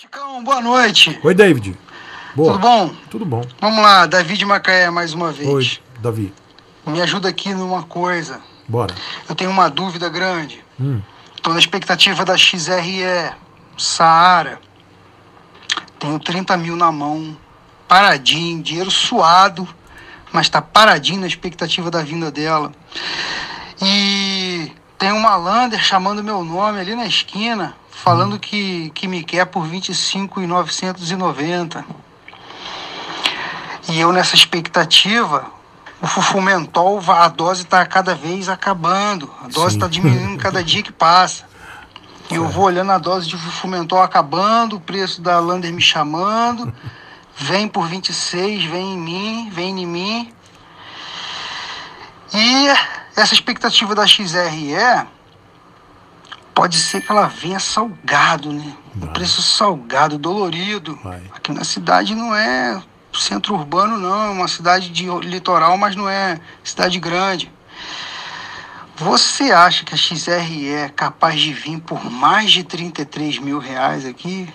Chicão, boa noite. Oi, David. Boa. Tudo bom? Tudo bom. Vamos lá, David Macaé mais uma vez. Oi, Davi. Me ajuda aqui numa coisa. Bora. Eu tenho uma dúvida grande. Hum. Estou na expectativa da XRE, Saara. Tenho 30 mil na mão, paradinho, dinheiro suado, mas está paradinho na expectativa da vinda dela. E tem uma Lander chamando meu nome ali na esquina, falando que, que me quer por 25,990. E eu nessa expectativa, o fufumentol, a dose está cada vez acabando. A dose está diminuindo cada dia que passa. E eu vou olhando a dose de fufumentol acabando, o preço da Lander me chamando. Vem por 26, vem em mim, vem em mim. E essa expectativa da XRE pode ser que ela venha salgado, né? Um preço salgado, dolorido. Vai. Aqui na cidade não é centro urbano, não. É uma cidade de litoral, mas não é cidade grande. Você acha que a XRE é capaz de vir por mais de 33 mil reais aqui?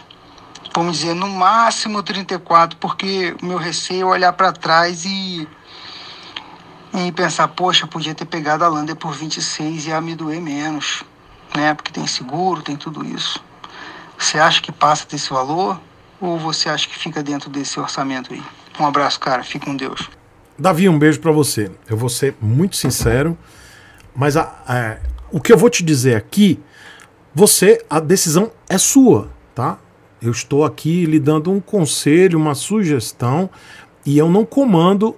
Vamos dizer, no máximo 34, porque o meu receio é olhar para trás e, e pensar, poxa, podia ter pegado a Lander por 26 e a me doer menos né? Porque tem seguro, tem tudo isso. Você acha que passa desse valor ou você acha que fica dentro desse orçamento aí? Um abraço, cara. Fique com Deus. Davi, um beijo para você. Eu vou ser muito sincero, mas a, a, o que eu vou te dizer aqui, você, a decisão é sua, tá? Eu estou aqui lhe dando um conselho, uma sugestão, e eu não comando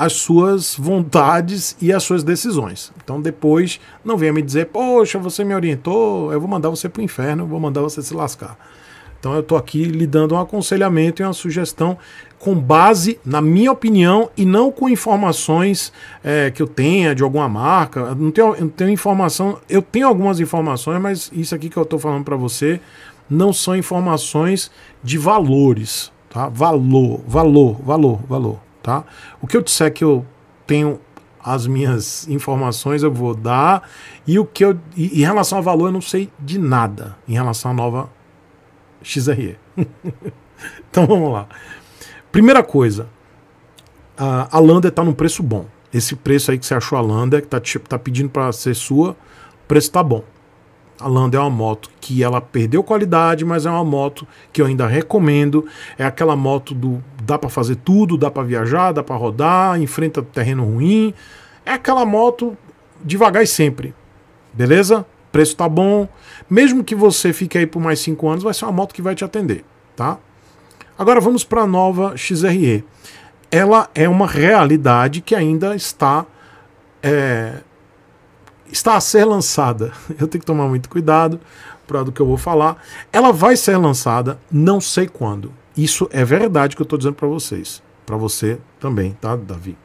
as suas vontades e as suas decisões. Então depois não venha me dizer, poxa, você me orientou, eu vou mandar você para o inferno, vou mandar você se lascar. Então eu estou aqui lhe dando um aconselhamento e uma sugestão com base na minha opinião e não com informações é, que eu tenha de alguma marca. Eu não tenho, eu tenho informação, eu tenho algumas informações, mas isso aqui que eu estou falando para você não são informações de valores, tá? Valor, valor, valor, valor tá? O que eu disser que eu tenho as minhas informações eu vou dar e o que eu e, em relação a valor eu não sei de nada em relação à nova XRE. então vamos lá. Primeira coisa, a Lander está num preço bom. Esse preço aí que você achou a Lander, que está tipo, tá pedindo para ser sua, o preço está bom. A Lander é uma moto que ela perdeu qualidade, mas é uma moto que eu ainda recomendo. É aquela moto do dá para fazer tudo, dá para viajar, dá para rodar, enfrenta terreno ruim. É aquela moto devagar e sempre. Beleza? Preço tá bom. Mesmo que você fique aí por mais 5 anos, vai ser uma moto que vai te atender, tá? Agora vamos para a nova XRE. Ela é uma realidade que ainda está é, está a ser lançada. Eu tenho que tomar muito cuidado para do que eu vou falar. Ela vai ser lançada, não sei quando. Isso é verdade que eu estou dizendo para vocês. Para você também, tá, Davi?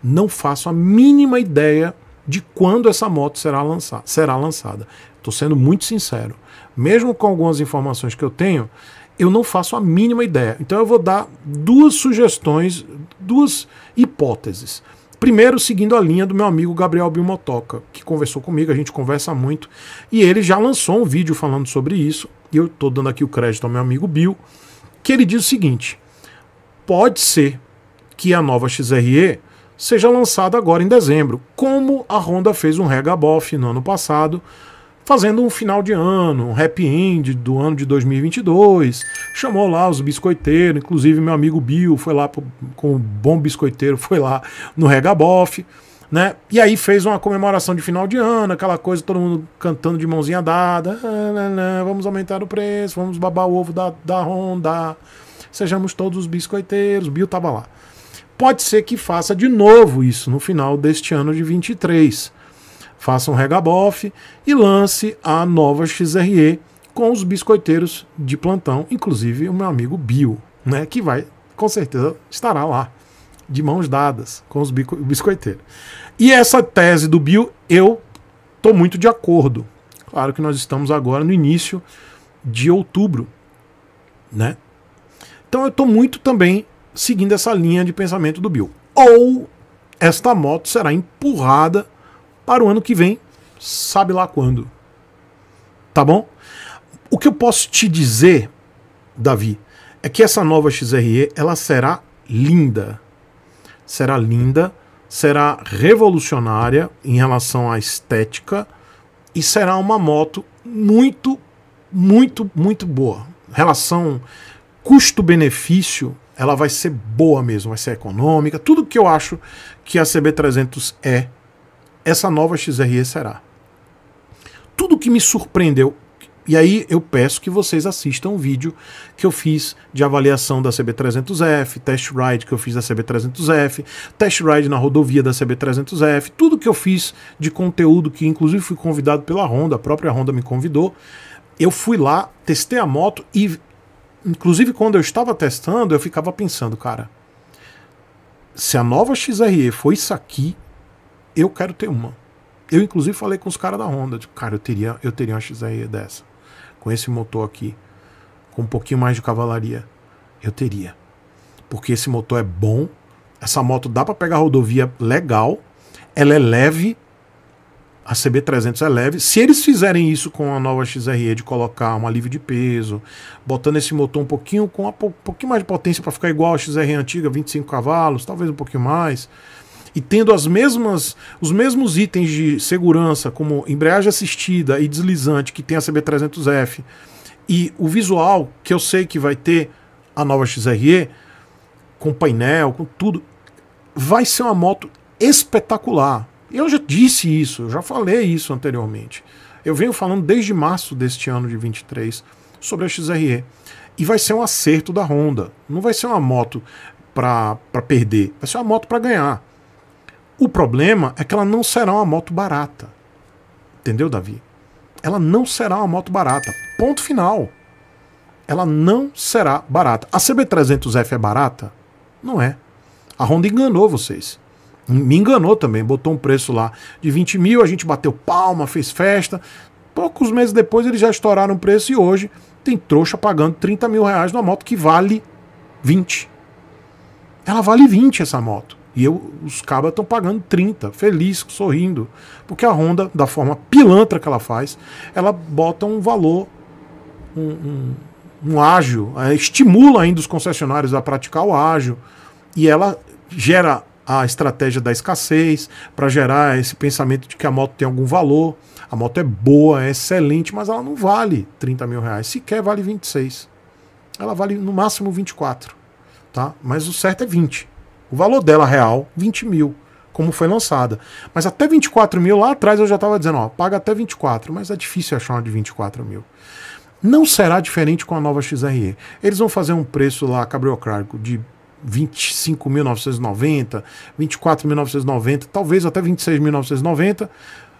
Não faço a mínima ideia de quando essa moto será, lança será lançada. Estou sendo muito sincero. Mesmo com algumas informações que eu tenho, eu não faço a mínima ideia. Então eu vou dar duas sugestões, duas hipóteses. Primeiro, seguindo a linha do meu amigo Gabriel Bilmotoca, que conversou comigo, a gente conversa muito, e ele já lançou um vídeo falando sobre isso, e eu estou dando aqui o crédito ao meu amigo Bill, que ele diz o seguinte: pode ser que a nova XRE seja lançada agora em dezembro, como a Honda fez um Regaboff no ano passado, fazendo um final de ano, um happy end do ano de 2022. Chamou lá os biscoiteiros, inclusive meu amigo Bill foi lá pro, com o um bom biscoiteiro, foi lá no Regaboff né? E aí fez uma comemoração de final de ano, aquela coisa, todo mundo cantando de mãozinha dada. Ah, né, né, vamos aumentar o preço, vamos babar o ovo da, da Honda. Sejamos todos os biscoiteiros. Bill tava lá. Pode ser que faça de novo isso no final deste ano de 23. Faça um regabof e lance a nova XRE com os biscoiteiros de plantão, inclusive o meu amigo Bill, né? Que vai, com certeza, estará lá de mãos dadas com os biscoiteiros. E essa tese do Bill, eu estou muito de acordo. Claro que nós estamos agora no início de outubro, né? Então eu estou muito também seguindo essa linha de pensamento do Bill. Ou esta moto será empurrada para o ano que vem, sabe lá quando. Tá bom? O que eu posso te dizer, Davi, é que essa nova XRE ela será linda será linda, será revolucionária em relação à estética e será uma moto muito, muito, muito boa. Relação custo-benefício, ela vai ser boa mesmo, vai ser econômica. Tudo que eu acho que a CB300 é, essa nova XRE será. Tudo que me surpreendeu e aí eu peço que vocês assistam o vídeo que eu fiz de avaliação da CB300F, test ride que eu fiz da CB300F, test ride na rodovia da CB300F, tudo que eu fiz de conteúdo que inclusive fui convidado pela Honda, a própria Honda me convidou. Eu fui lá, testei a moto e inclusive quando eu estava testando, eu ficava pensando, cara, se a nova XRE foi isso aqui, eu quero ter uma. Eu inclusive falei com os caras da Honda, cara, eu teria, eu teria uma XRE dessa com esse motor aqui, com um pouquinho mais de cavalaria, eu teria. Porque esse motor é bom, essa moto dá para pegar rodovia legal, ela é leve, a CB300 é leve. Se eles fizerem isso com a nova XRE de colocar um alívio de peso, botando esse motor um pouquinho com um pouquinho mais de potência para ficar igual a XRE antiga, 25 cavalos, talvez um pouquinho mais, e tendo as mesmas, os mesmos itens de segurança, como embreagem assistida e deslizante que tem a CB300F, e o visual que eu sei que vai ter a nova XRE, com painel, com tudo, vai ser uma moto espetacular. Eu já disse isso, eu já falei isso anteriormente. Eu venho falando desde março deste ano de 23 sobre a XRE. E vai ser um acerto da Honda. Não vai ser uma moto para perder, vai ser uma moto para ganhar. O problema é que ela não será uma moto barata. Entendeu, Davi? Ela não será uma moto barata. Ponto final. Ela não será barata. A CB300F é barata? Não é. A Honda enganou vocês. Me enganou também. Botou um preço lá de 20 mil, a gente bateu palma, fez festa. Poucos meses depois eles já estouraram o preço e hoje tem trouxa pagando 30 mil reais numa moto que vale 20. Ela vale 20 essa moto. E eu, os cabas estão pagando 30, feliz, sorrindo. Porque a Honda, da forma pilantra que ela faz, ela bota um valor, um, um, um eh, estimula ainda os concessionários a praticar o ágil. E ela gera a estratégia da escassez, para gerar esse pensamento de que a moto tem algum valor. A moto é boa, é excelente, mas ela não vale 30 mil reais, sequer vale 26. Ela vale no máximo 24, tá? Mas o certo é 20. O valor dela real, 20 mil, como foi lançada. Mas até 24 mil, lá atrás eu já estava dizendo, ó, paga até 24, mas é difícil achar uma de 24 mil. Não será diferente com a nova XRE. Eles vão fazer um preço lá cabriocrático de 25.990, 24.990, talvez até 26.990.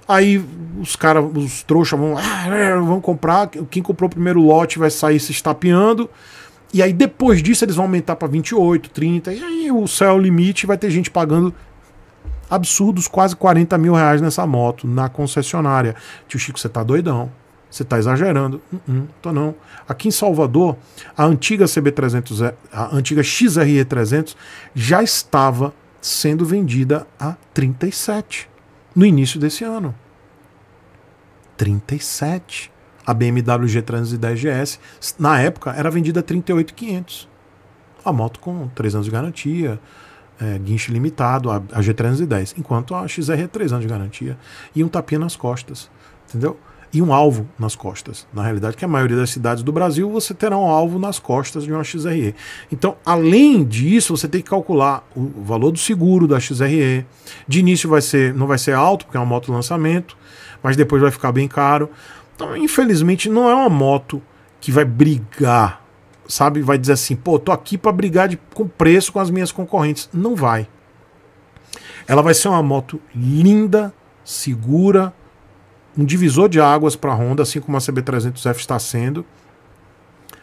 Aí os caras, os trouxas vão, ah, vão comprar. Quem comprou o primeiro lote vai sair se estapeando. E aí depois disso eles vão aumentar para 28, 30, e aí o céu é o limite, vai ter gente pagando absurdos, quase 40 mil reais nessa moto, na concessionária. Tio Chico, você tá doidão. Você está exagerando. Não, uh-uh, tô não. Aqui em Salvador, a antiga CB300, a antiga XRE300 já estava sendo vendida a 37 no início desse ano. 37 a BMW G310 GS, na época era vendida a 38,500. A moto com 3 anos de garantia, é, guincho limitado, a, a G310, enquanto a XR é 3 anos de garantia e um tapinha nas costas, entendeu? E um alvo nas costas. Na realidade, que a maioria das cidades do Brasil você terá um alvo nas costas de uma XRE. Então, além disso, você tem que calcular o valor do seguro da XRE. De início vai ser, não vai ser alto, porque é uma moto lançamento, mas depois vai ficar bem caro. Então, infelizmente, não é uma moto que vai brigar, sabe? Vai dizer assim, pô, tô aqui para brigar de, com preço com as minhas concorrentes. Não vai. Ela vai ser uma moto linda, segura, um divisor de águas para a Honda, assim como a CB300F está sendo,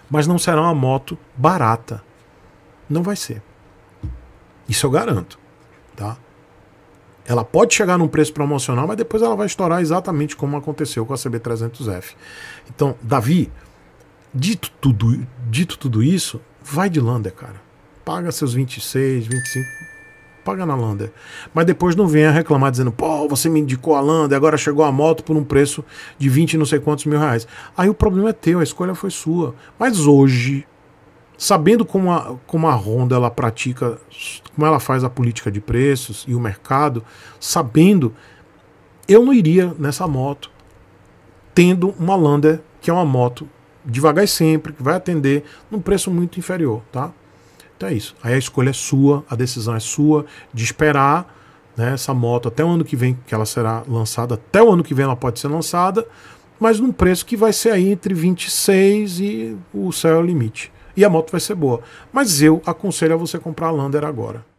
mas não será uma moto barata. Não vai ser. Isso eu garanto, tá? Ela pode chegar num preço promocional, mas depois ela vai estourar exatamente como aconteceu com a CB300F. Então, Davi, dito tudo, dito tudo isso, vai de Lander, cara. Paga seus 26, 25, paga na Lander. Mas depois não venha reclamar dizendo, pô, você me indicou a Lander, agora chegou a moto por um preço de 20 não sei quantos mil reais. Aí o problema é teu, a escolha foi sua. Mas hoje, sabendo como a, como a Honda ela pratica, como ela faz a política de preços e o mercado, sabendo, eu não iria nessa moto tendo uma Lander, que é uma moto devagar e sempre, que vai atender num preço muito inferior, tá? Então é isso. Aí a escolha é sua, a decisão é sua de esperar né, essa moto até o ano que vem que ela será lançada, até o ano que vem ela pode ser lançada, mas num preço que vai ser aí entre 26 e o céu é o limite e a moto vai ser boa. Mas eu aconselho a você comprar a Lander agora.